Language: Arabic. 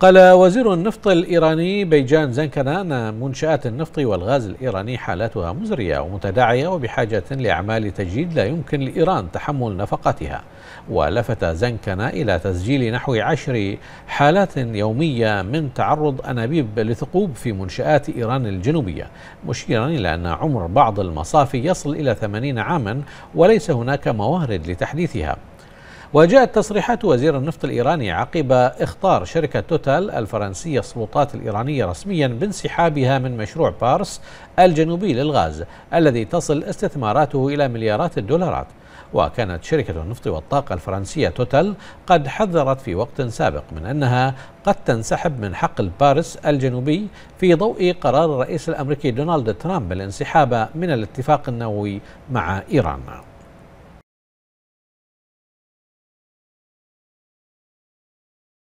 قال وزير النفط الإيراني بيجان زنكنا أن منشآت النفط والغاز الإيراني حالتها مزرية ومتداعية وبحاجة لأعمال تجديد لا يمكن لإيران تحمل نفقتها ولفت زنكنا إلى تسجيل نحو عشر حالات يومية من تعرض أنابيب لثقوب في منشآت إيران الجنوبية مشيرا إلى أن عمر بعض المصافي يصل إلى ثمانين عاما وليس هناك موارد لتحديثها وجاءت تصريحات وزير النفط الإيراني عقب إخطار شركة توتال الفرنسية السلطات الإيرانية رسميا بانسحابها من مشروع بارس الجنوبي للغاز الذي تصل استثماراته إلى مليارات الدولارات وكانت شركة النفط والطاقة الفرنسية توتال قد حذرت في وقت سابق من أنها قد تنسحب من حقل البارس الجنوبي في ضوء قرار الرئيس الأمريكي دونالد ترامب بالانسحاب من الاتفاق النووي مع إيران